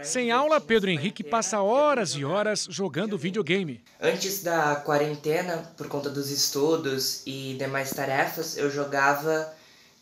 Sem aula, Pedro Henrique é passa horas e horas jogando videogame. Antes da quarentena, por conta dos estudos e demais tarefas, eu jogava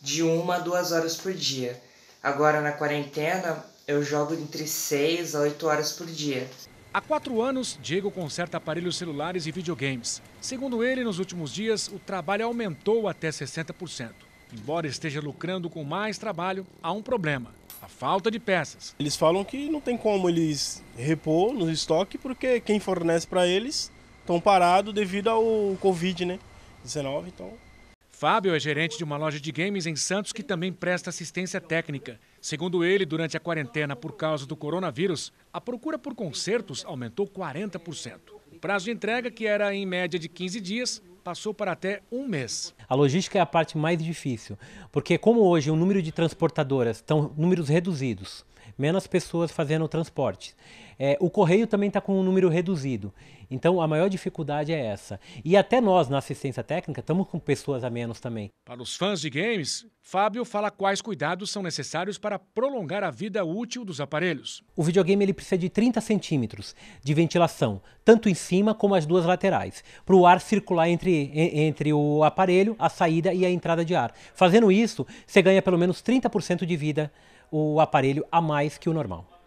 de uma a duas horas por dia. Agora, na quarentena, eu jogo entre seis a oito horas por dia. Há quatro anos, Diego conserta aparelhos celulares e videogames. Segundo ele, nos últimos dias, o trabalho aumentou até 60%. Embora esteja lucrando com mais trabalho, há um problema a falta de peças. Eles falam que não tem como eles repor no estoque porque quem fornece para eles estão parado devido ao Covid, né? 19, então. Fábio é gerente de uma loja de games em Santos que também presta assistência técnica. Segundo ele, durante a quarentena por causa do coronavírus, a procura por concertos aumentou 40% prazo de entrega, que era em média de 15 dias, passou para até um mês. A logística é a parte mais difícil, porque como hoje o número de transportadoras estão números reduzidos, menos pessoas fazendo transporte. É, o correio também está com um número reduzido. Então a maior dificuldade é essa. E até nós, na assistência técnica, estamos com pessoas a menos também. Para os fãs de games, Fábio fala quais cuidados são necessários para prolongar a vida útil dos aparelhos. O videogame ele precisa de 30 centímetros de ventilação, tanto em cima como as duas laterais, para o ar circular entre, entre o aparelho, a saída e a entrada de ar. Fazendo isso, você ganha pelo menos 30% de vida o aparelho a mais que o normal.